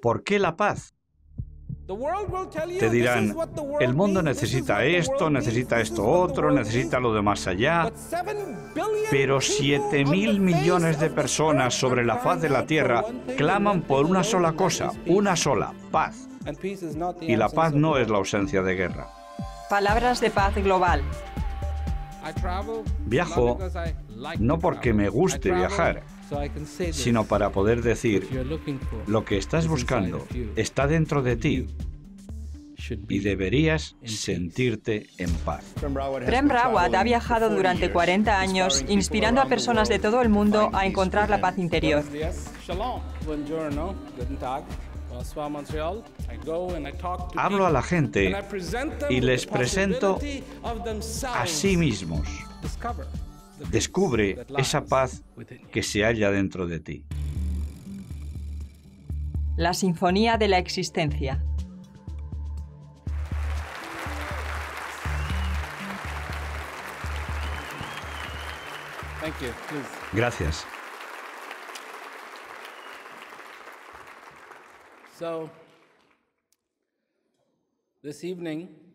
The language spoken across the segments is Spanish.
¿Por qué la paz? Te dirán, el mundo necesita esto, necesita esto otro, necesita lo de más allá. Pero 7 mil millones de personas sobre la faz de la Tierra claman por una sola cosa, una sola, paz. Y la paz no es la ausencia de guerra. Palabras de paz global. Viajo no porque me guste viajar, sino para poder decir, lo que estás buscando está dentro de ti y deberías sentirte en paz. Prem Rawat ha viajado durante 40 años inspirando a personas de todo el mundo a encontrar la paz interior. Hablo a la gente y les presento a sí mismos. Descubre esa paz que se halla dentro de ti. La Sinfonía de la Existencia. Gracias.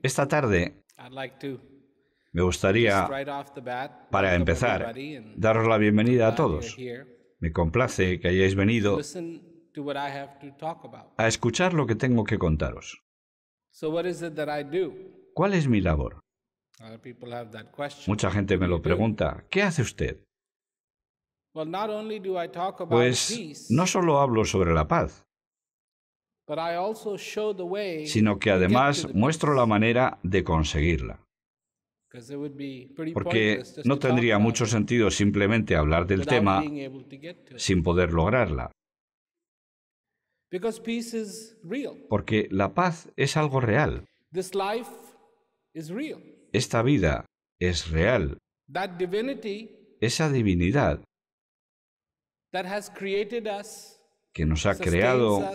Esta tarde me gustaría, para empezar, daros la bienvenida a todos. Me complace que hayáis venido a escuchar lo que tengo que contaros. ¿Cuál es mi labor? Mucha gente me lo pregunta. ¿Qué hace usted? Pues no solo hablo sobre la paz, sino que además muestro la manera de conseguirla. Porque no tendría mucho sentido simplemente hablar del tema sin poder lograrla. Porque la paz es algo real. Esta vida es real. Esa divinidad que nos ha creado,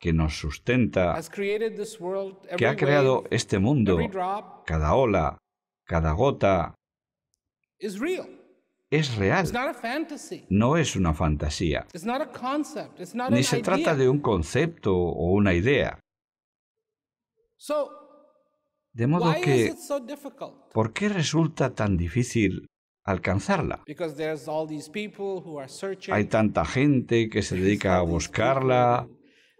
que nos sustenta, que ha creado este mundo, cada ola, cada gota es real. No es una fantasía. Ni se trata de un concepto o una idea. De modo que, ¿por qué resulta tan difícil alcanzarla? Hay tanta gente que se dedica a buscarla,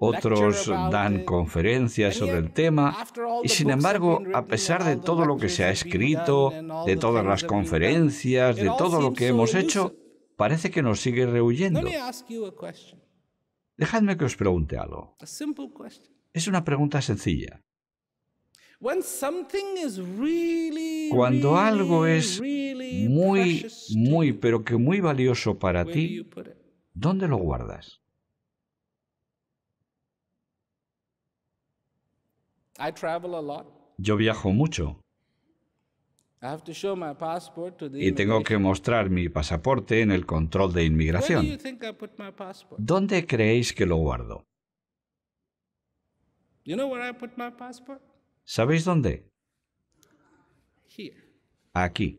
otros dan conferencias sobre el tema y sin embargo, a pesar de todo lo que se ha escrito, de todas las conferencias, de todo lo que hemos hecho, parece que nos sigue rehuyendo. Dejadme que os pregunte algo. Es una pregunta sencilla. Cuando algo es muy, muy, pero que muy valioso para ti, ¿dónde lo guardas? Yo viajo mucho. Y tengo que mostrar mi pasaporte en el control de inmigración. ¿Dónde creéis que lo guardo? ¿Sabéis dónde? Aquí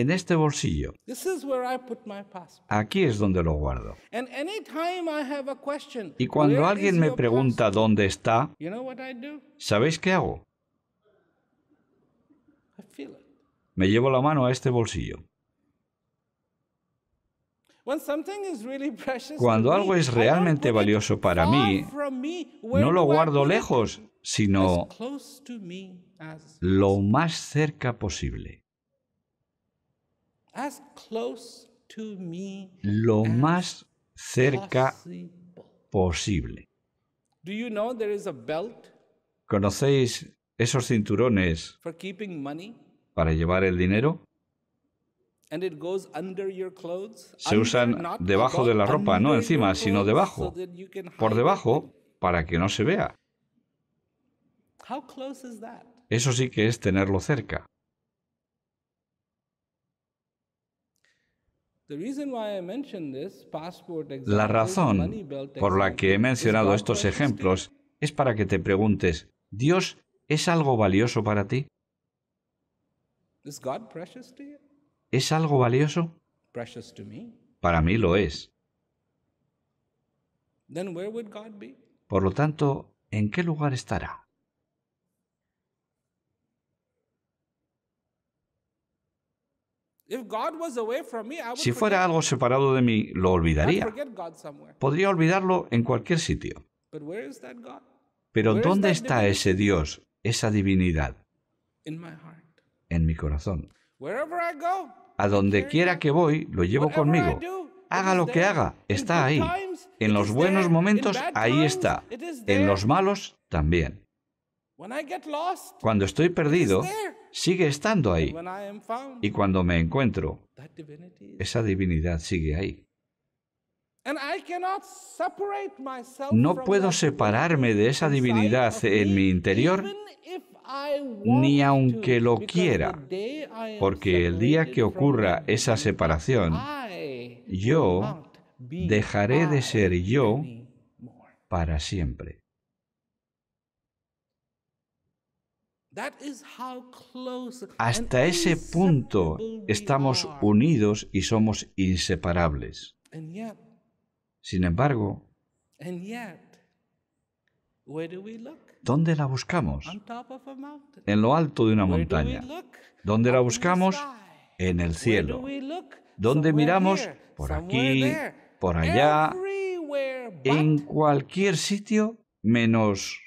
en este bolsillo. Aquí es donde lo guardo. Y cuando alguien me pregunta dónde está, ¿sabéis qué hago? Me llevo la mano a este bolsillo. Cuando algo es realmente valioso para mí, no lo guardo lejos, sino lo más cerca posible lo más cerca posible. ¿Conocéis esos cinturones para llevar el dinero? Se usan debajo de la ropa, no encima, sino debajo, por debajo, para que no se vea. Eso sí que es tenerlo cerca. La razón por la que he mencionado estos ejemplos es para que te preguntes, ¿Dios es algo valioso para ti? ¿Es algo valioso? Para mí lo es. Por lo tanto, ¿en qué lugar estará? Si fuera algo separado de mí, lo olvidaría. Podría olvidarlo en cualquier sitio. Pero ¿dónde está ese Dios, esa divinidad? En mi corazón. A donde quiera que voy, lo llevo conmigo. Haga lo que haga, está ahí. En los buenos momentos, ahí está. En los malos, también. Cuando estoy perdido, sigue estando ahí. Y cuando me encuentro, esa divinidad sigue ahí. No puedo separarme de esa divinidad en mi interior, ni aunque lo quiera, porque el día que ocurra esa separación, yo dejaré de ser yo para siempre. Hasta ese punto estamos unidos y somos inseparables. Sin embargo, ¿dónde la buscamos? En lo alto de una montaña. ¿Dónde la buscamos? En el cielo. ¿Dónde miramos? Por aquí, por allá, en cualquier sitio menos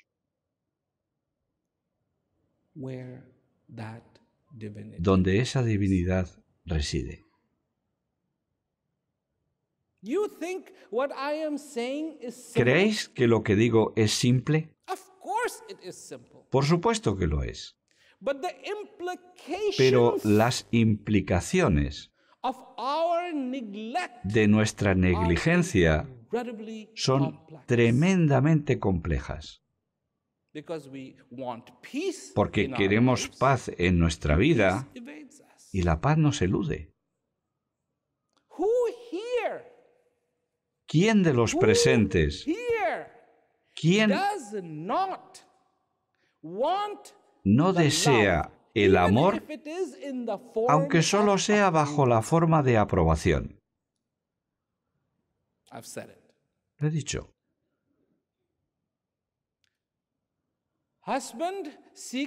donde esa divinidad reside. ¿Creéis que lo que digo es simple? Por supuesto que lo es. Pero las implicaciones de nuestra negligencia son tremendamente complejas. Porque queremos paz en nuestra vida y la paz nos elude. ¿Quién de los presentes? ¿Quién no desea el amor aunque solo sea bajo la forma de aprobación? Lo he dicho.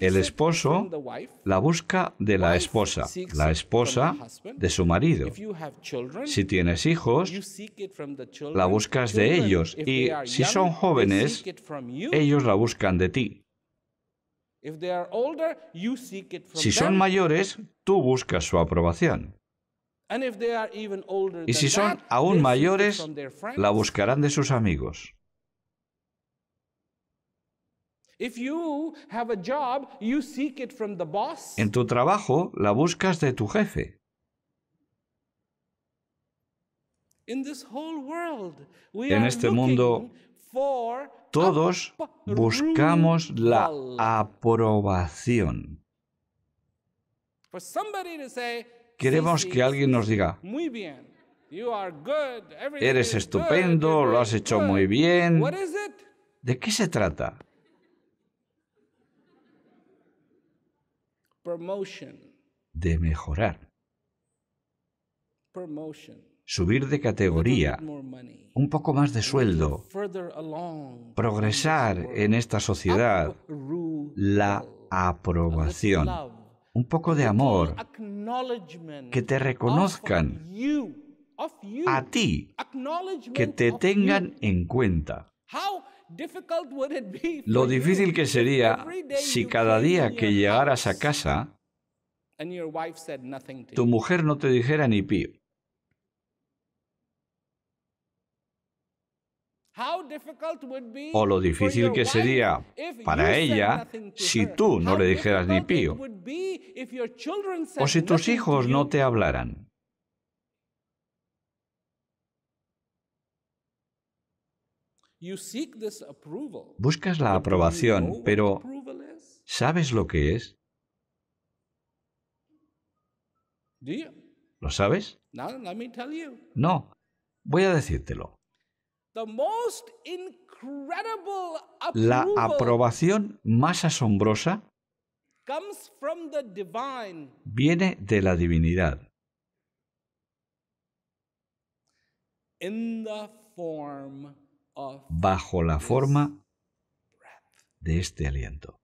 El esposo la busca de la esposa, la esposa de su marido. Si tienes hijos, la buscas de ellos y si son jóvenes, ellos la buscan de ti. Si son mayores, tú buscas su aprobación. Y si son aún mayores, la buscarán de sus amigos. En tu trabajo la buscas de tu jefe. En este mundo todos buscamos la aprobación. Queremos que alguien nos diga, eres estupendo, lo has hecho muy bien. ¿De qué se trata? de mejorar, subir de categoría, un poco más de sueldo, progresar en esta sociedad, la aprobación, un poco de amor, que te reconozcan a ti, que te tengan en cuenta. Lo difícil que sería si cada día que llegaras a casa, tu mujer no te dijera ni pío. O lo difícil que sería para ella si tú no le dijeras ni pío. O si tus hijos no te hablaran. Buscas la aprobación, pero ¿sabes lo que es? ¿Lo sabes? No, voy a decírtelo. La aprobación más asombrosa viene de la divinidad en bajo la forma de este aliento.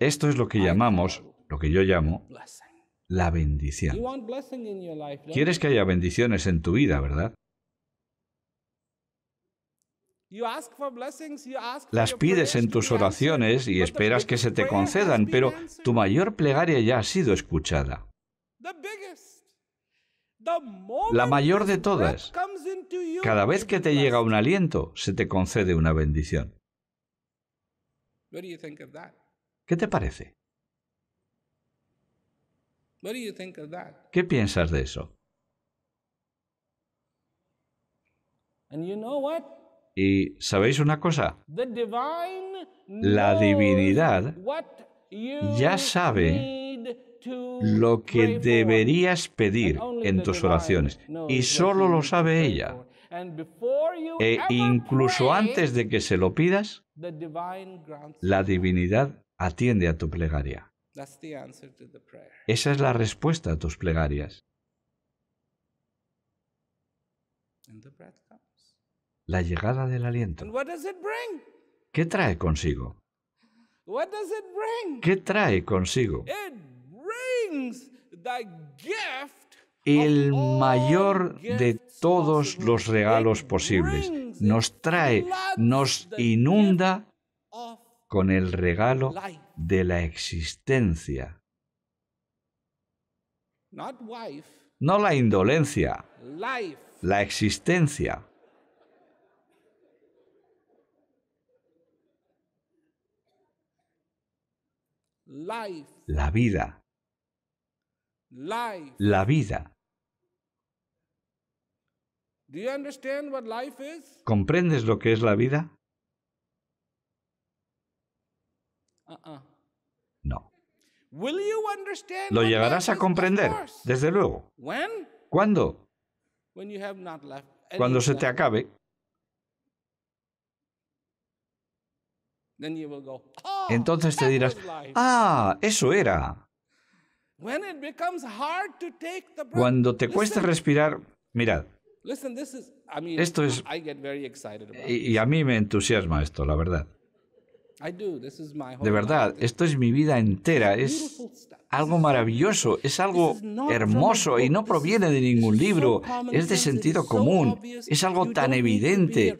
Esto es lo que llamamos, lo que yo llamo, la bendición. Quieres que haya bendiciones en tu vida, ¿verdad? Las pides en tus oraciones y esperas que se te concedan, pero tu mayor plegaria ya ha sido escuchada la mayor de todas. Cada vez que te llega un aliento, se te concede una bendición. ¿Qué te parece? ¿Qué piensas de eso? Y sabéis una cosa, la divinidad ya sabe lo que deberías pedir en tus oraciones. Y solo lo sabe ella. E incluso antes de que se lo pidas, la divinidad atiende a tu plegaria. Esa es la respuesta a tus plegarias. La llegada del aliento. ¿Qué trae consigo? ¿Qué trae consigo? el mayor de todos los regalos posibles. Nos trae, nos inunda con el regalo de la existencia. No la indolencia, la existencia. La vida la vida. ¿Comprendes lo que es la vida? Uh-uh. No. ¿Lo llegarás a comprender? Desde luego. ¿Cuándo? Cuando se te acabe. Oh, Entonces te dirás, ah, eso era. Cuando te cuesta respirar, mirad. Esto es... Y a mí me entusiasma esto, la verdad. De verdad, esto es mi vida entera. Es algo maravilloso, es algo hermoso y no proviene de ningún libro, es de sentido común, es algo tan evidente.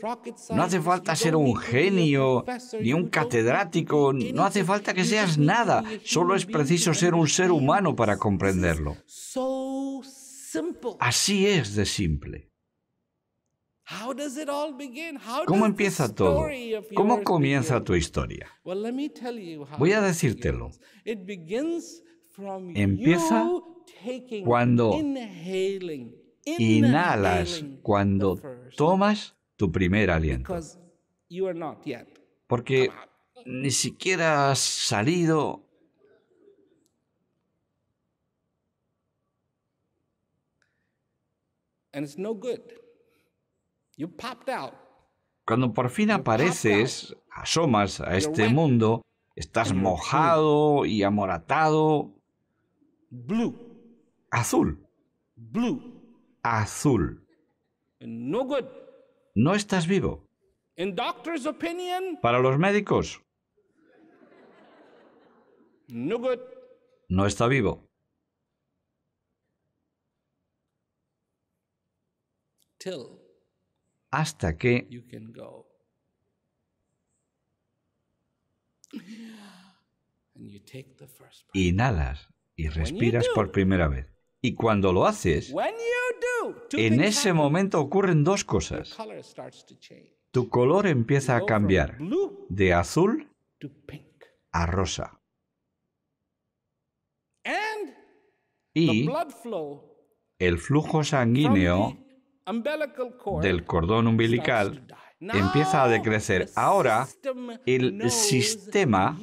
No hace falta ser un genio ni un catedrático, no hace falta que seas nada, solo es preciso ser un ser humano para comprenderlo. Así es de simple. ¿Cómo empieza todo? ¿Cómo comienza tu historia? Voy a decírtelo empieza cuando inhalas, cuando tomas tu primer aliento. Porque ni siquiera has salido. Cuando por fin apareces, asomas a este mundo, estás mojado y amoratado, Blue. Azul. Blue. Azul. No good. No estás vivo. In doctor's opinion, Para los médicos. No good. No está vivo. Till hasta que you can go. And you take the first inhalas y respiras por primera vez. Y cuando lo haces, en ese momento ocurren dos cosas. Tu color empieza a cambiar de azul a rosa. Y el flujo sanguíneo del cordón umbilical empieza a decrecer. Ahora el sistema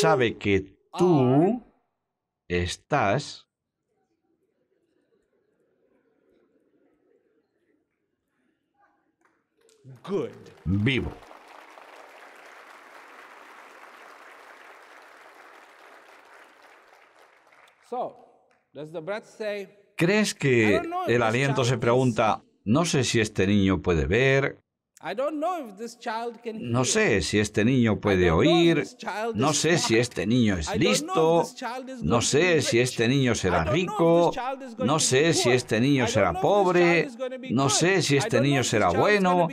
sabe que tú estás vivo. ¿Crees que el aliento se pregunta, no sé si este niño puede ver, no sé si este niño puede oír, no sé si este niño es listo, no sé si este niño será rico, no sé si este niño será pobre, no sé si este niño será bueno,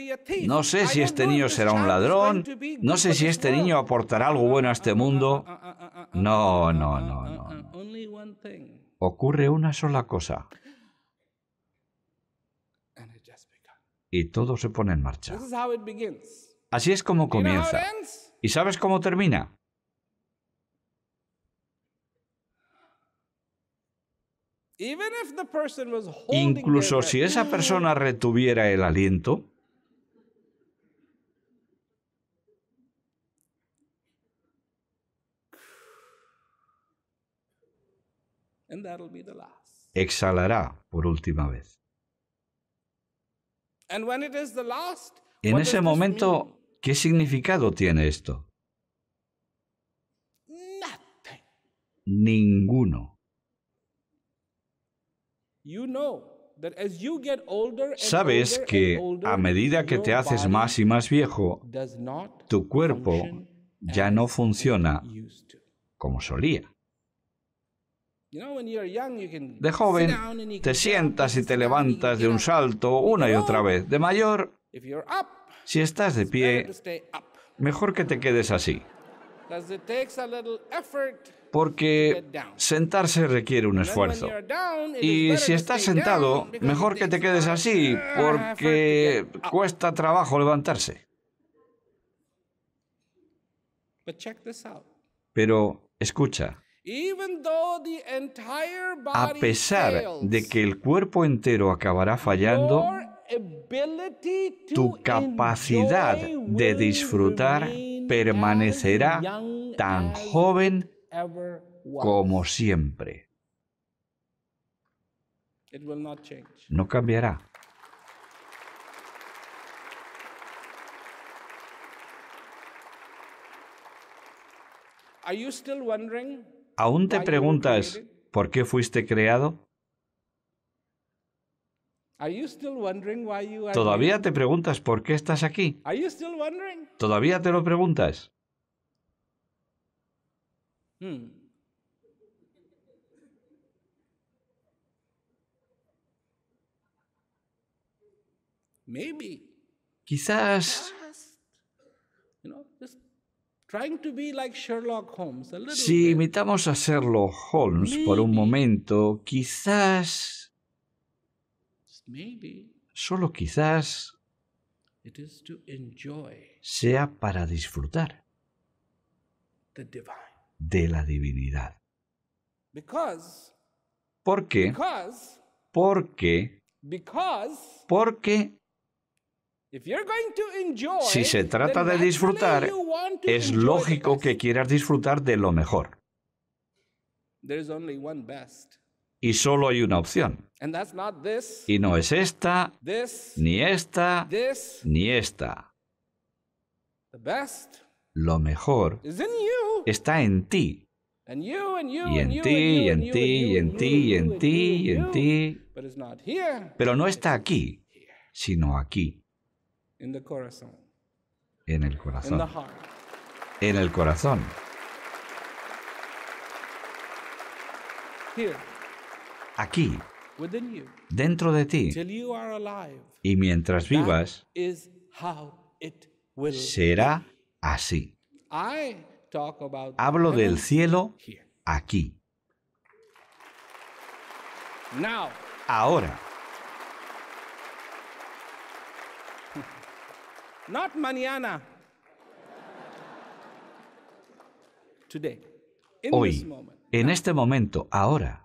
no sé si este niño será un ladrón, no sé si este niño aportará algo bueno a este mundo. Uh-uh, uh-uh, uh-uh, no, no, no, no. Ocurre una sola cosa. y todo se pone en marcha. Así es como comienza. ¿Y sabes cómo termina? Incluso si esa persona retuviera el aliento, exhalará por última vez. En ese momento, ¿qué significado tiene esto? Ninguno. Sabes que a medida que te haces más y más viejo, tu cuerpo ya no funciona como solía. De joven, te sientas y te levantas de un salto una y otra vez. De mayor, si estás de pie, mejor que te quedes así. Porque sentarse requiere un esfuerzo. Y si estás sentado, mejor que te quedes así, porque cuesta trabajo levantarse. Pero escucha. A pesar de que el cuerpo entero acabará fallando, tu capacidad de disfrutar permanecerá tan joven como siempre. No cambiará. ¿Aún te preguntas por qué fuiste creado? ¿Todavía te preguntas por qué estás aquí? ¿Todavía te lo preguntas? Hmm. Quizás si imitamos a Sherlock Holmes por un momento, quizás, solo quizás, sea para disfrutar de la divinidad. qué? porque, porque, porque si se trata de disfrutar, es lógico que quieras disfrutar de lo mejor. Y solo hay una opción. Y no es esta, ni esta, ni esta. Lo mejor está en ti. Y en ti, y en ti, y en ti, y en ti, y en ti. Pero no está aquí, sino aquí. En el corazón. En el corazón. el corazón. Aquí. Dentro de ti. Y mientras vivas. Será así. Hablo del cielo aquí. Ahora. mañana. Hoy, en este momento, ahora.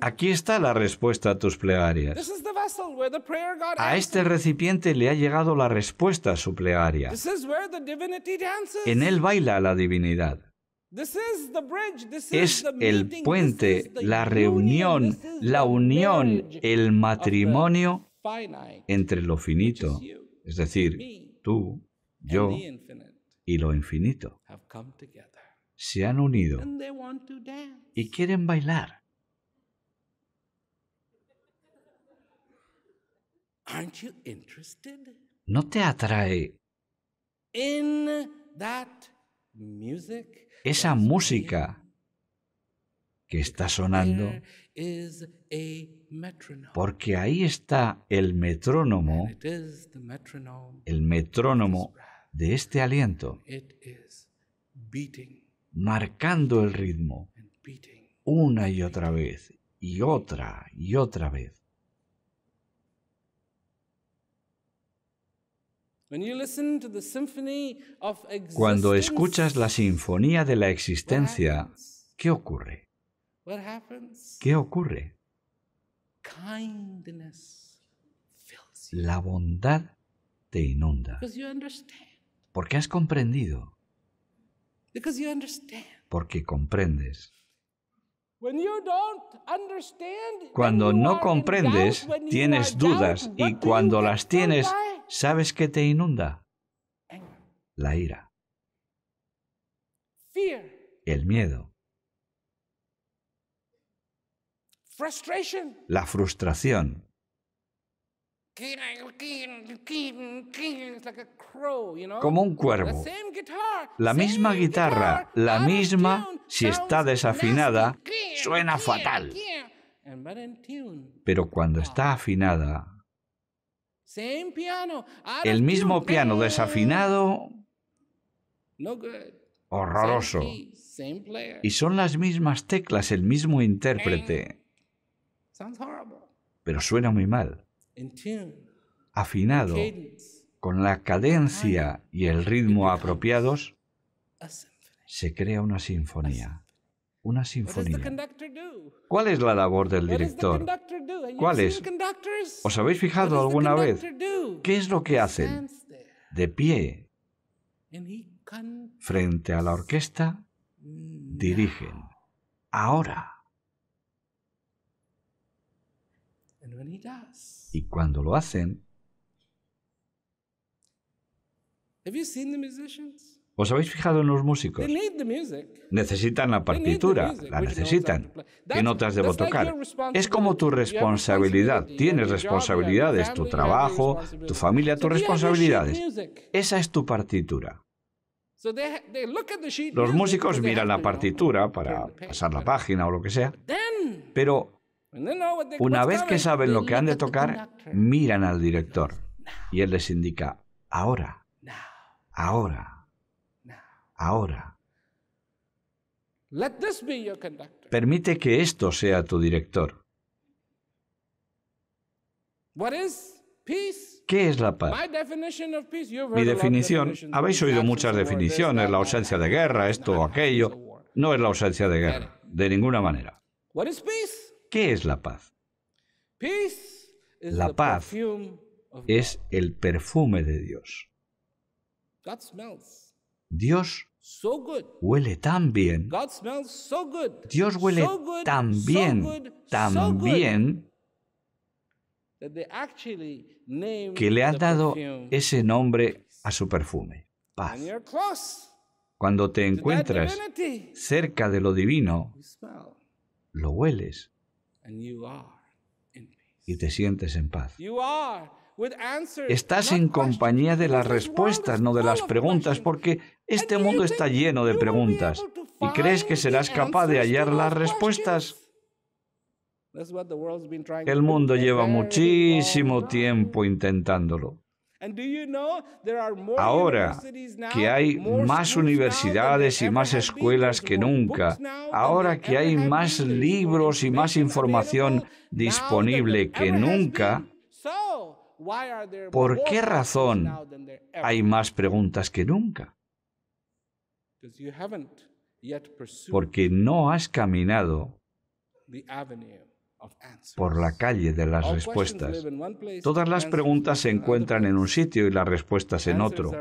Aquí está la respuesta a tus plegarias. a este recipiente le ha llegado la respuesta a su plegaria. En él baila la divinidad. Es el puente, la reunión, la unión, el matrimonio entre lo finito, es decir, tú, yo y lo infinito, se han unido y quieren bailar. ¿No te atrae esa música que está sonando, porque ahí está el metrónomo, el metrónomo de este aliento, marcando el ritmo una y otra vez, y otra y otra vez. Cuando escuchas la sinfonía de la existencia, ¿qué ocurre? ¿Qué ocurre? La bondad te inunda. Porque has comprendido. Porque comprendes. Cuando no comprendes, tienes dudas y cuando las tienes, ¿sabes qué te inunda? La ira. El miedo. La frustración. Como un cuervo. La misma guitarra, la misma, si está desafinada, suena fatal. Pero cuando ah. está afinada, el mismo piano desafinado, horroroso. Y son las mismas teclas, el mismo intérprete. Pero suena muy mal afinado, con la cadencia y el ritmo apropiados, se crea una sinfonía. Una sinfonía. ¿Cuál es la labor del director? ¿Cuál es? ¿Os habéis fijado alguna vez? ¿Qué es lo que hacen? De pie, frente a la orquesta, dirigen. Ahora. Y cuando lo hacen, ¿Os habéis fijado en los músicos? Necesitan la partitura, la necesitan. ¿Qué notas debo tocar? Es como tu responsabilidad. Tienes responsabilidades, tu trabajo, tu familia, tus responsabilidades. Esa es tu partitura. Los músicos miran la partitura para pasar la página o lo que sea, pero una vez que saben lo que han de tocar, miran al director y él les indica, ahora, ahora, ahora. Permite que esto sea tu director. ¿Qué es la paz? Mi definición, habéis oído muchas definiciones, la ausencia de guerra, esto o aquello. No es la ausencia de guerra, de ninguna manera. ¿Qué es la paz? La paz es el perfume de Dios. Dios huele tan bien. Dios huele tan bien, tan bien, que le han dado ese nombre a su perfume, paz. Cuando te encuentras cerca de lo divino, lo hueles y te sientes en paz. Estás en compañía de las respuestas, no de las preguntas, porque este mundo está lleno de preguntas. ¿Y crees que serás capaz de hallar las respuestas? El mundo lleva muchísimo tiempo intentándolo. Ahora que hay más universidades y más escuelas que nunca, ahora que hay más libros y más información disponible que nunca, ¿por qué razón hay más preguntas que nunca? Porque no has caminado por la calle de las respuestas. Todas las preguntas se encuentran en un sitio y las respuestas en otro.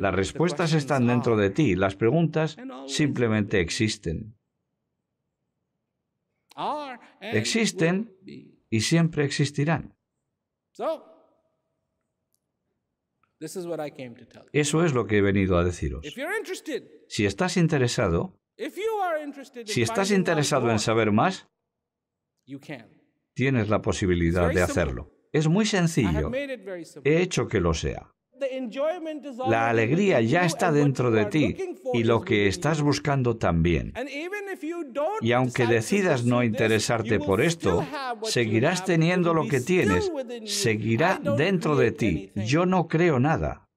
Las respuestas están dentro de ti, las preguntas simplemente existen. Existen y siempre existirán. Eso es lo que he venido a deciros. Si estás interesado, si estás interesado en saber más, Tienes la posibilidad de hacerlo. Es muy sencillo. He hecho que lo sea. La alegría ya está dentro de ti y lo que estás buscando también. Y aunque decidas no interesarte por esto, seguirás teniendo lo que tienes, seguirá dentro de ti. Yo no creo nada.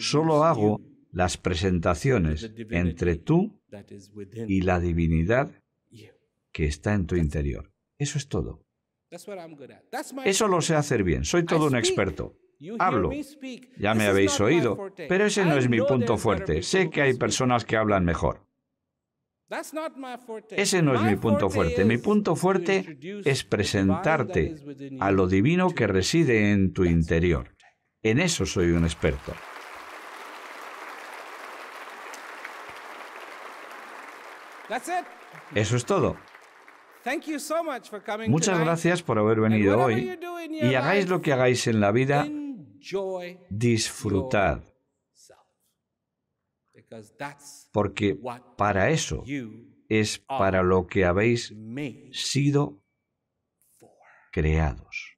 Solo hago las presentaciones entre tú y la divinidad que está en tu interior. Eso es todo. Eso lo sé hacer bien. Soy todo un experto. Hablo. Ya me habéis oído, pero ese no es mi punto fuerte. Sé que hay personas que hablan mejor. Ese no es mi punto fuerte. Mi punto fuerte es presentarte a lo divino que reside en tu interior. En eso soy un experto. Eso es todo. Muchas gracias por haber venido hoy. Y hagáis lo que hagáis en la vida, disfrutad. Porque para eso es para lo que habéis sido creados.